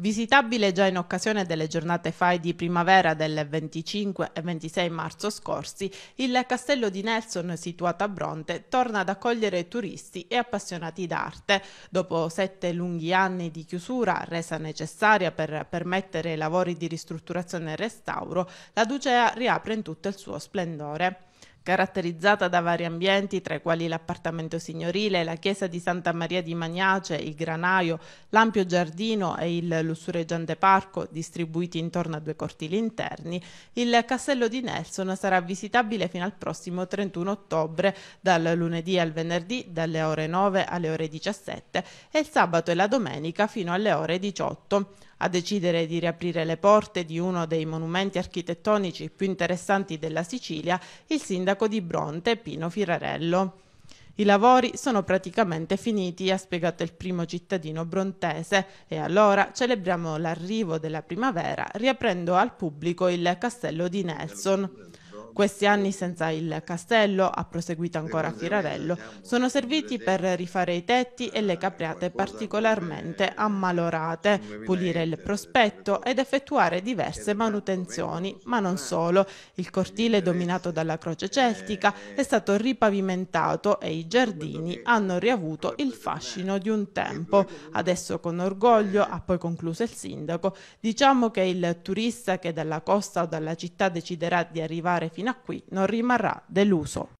visitabile già in occasione delle giornate FAI di primavera del 25 e 26 marzo scorsi, il castello di Nelson, situato a Bronte, torna ad accogliere turisti e appassionati d'arte. Dopo sette lunghi anni di chiusura, resa necessaria per permettere i lavori di ristrutturazione e restauro, la Ducea riapre in tutto il suo splendore caratterizzata da vari ambienti tra i quali l'appartamento signorile, la chiesa di Santa Maria di Maniace, il granaio, l'ampio giardino e il lussureggiante parco distribuiti intorno a due cortili interni, il castello di Nelson sarà visitabile fino al prossimo 31 ottobre dal lunedì al venerdì dalle ore 9 alle ore 17 e il sabato e la domenica fino alle ore 18. A decidere di riaprire le porte di uno dei monumenti architettonici più interessanti della Sicilia, il sindaco sindaco di Bronte Pino Firarello. I lavori sono praticamente finiti, ha spiegato il primo cittadino brontese, e allora celebriamo l'arrivo della primavera riaprendo al pubblico il castello di Nelson. Questi anni senza il castello, ha proseguito ancora Firarello, sono serviti per rifare i tetti e le capriate particolarmente ammalorate, pulire il eh, prospetto eh, ed effettuare diverse manutenzioni, ma non solo. Il cortile dominato dalla croce celtica è stato ripavimentato e i giardini hanno riavuto il fascino di un tempo. Adesso con orgoglio, ha poi concluso il sindaco, diciamo che il turista che dalla costa o dalla città deciderà di arrivare fino fino a qui non rimarrà deluso.